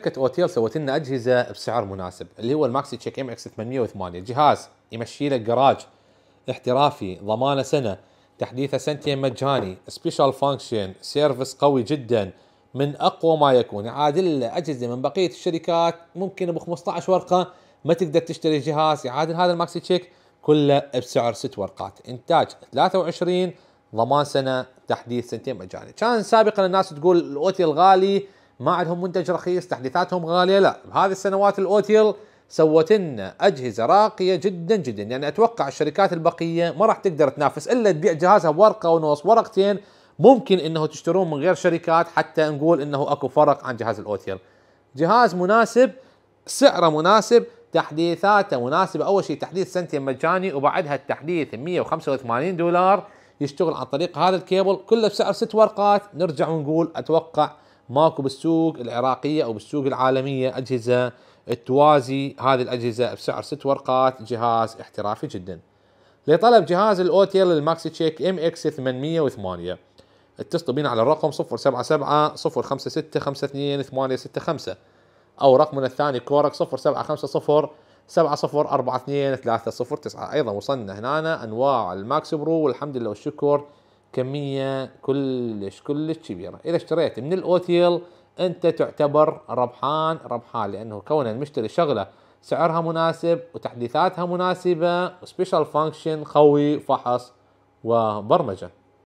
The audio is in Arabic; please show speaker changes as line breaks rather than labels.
شركة اوتيل سوت لنا اجهزة بسعر مناسب اللي هو الماكسي تشيك ام اكس 808 جهاز يمشي لك جراج احترافي ضمانة سنة تحديثه سنتين مجاني سبيشال فانكشن سيرفيس قوي جدا من اقوى ما يكون يعادل اجهزة من بقية الشركات ممكن ب 15 ورقة ما تقدر تشتري جهاز يعادل هذا الماكسي تشيك كله بسعر ست ورقات انتاج 23 ضمان سنة تحديث سنتين مجاني كان سابقا الناس تقول الاوتيل غالي ما عندهم منتج رخيص تحديثاتهم غاليه لا بهذه السنوات الاوتيل سوت لنا اجهزه راقيه جدا جدا يعني اتوقع الشركات البقيه ما راح تقدر تنافس الا تبيع جهازها بورقه ونص ورقتين ممكن انه تشترون من غير شركات حتى نقول انه اكو فرق عن جهاز الاوتيل جهاز مناسب سعره مناسب تحديثاته مناسبه اول شيء تحديث سنتين مجاني وبعدها التحديث 185 دولار يشتغل عن طريق هذا الكيبل كله بسعر ست ورقات نرجع ونقول اتوقع ماكو بالسوق العراقيه او بالسوق العالميه اجهزه توازي هذه الاجهزه بسعر ست ورقات جهاز احترافي جدا. لطلب جهاز الاوتيل الماكسي تشيك ام اكس 808 اتصلوا بنا على الرقم 077 056 52 865 او رقمنا الثاني كورك 0750 70 42 309 ايضا وصلنا هنا انواع الماكس برو والحمد لله والشكر كميه كلش كلش كبيره اذا اشتريت من الاوتيل انت تعتبر ربحان ربحان لانه كون المشتري شغله سعرها مناسب وتحديثاتها مناسبه وسبيشال فانكشن قوي فحص وبرمجه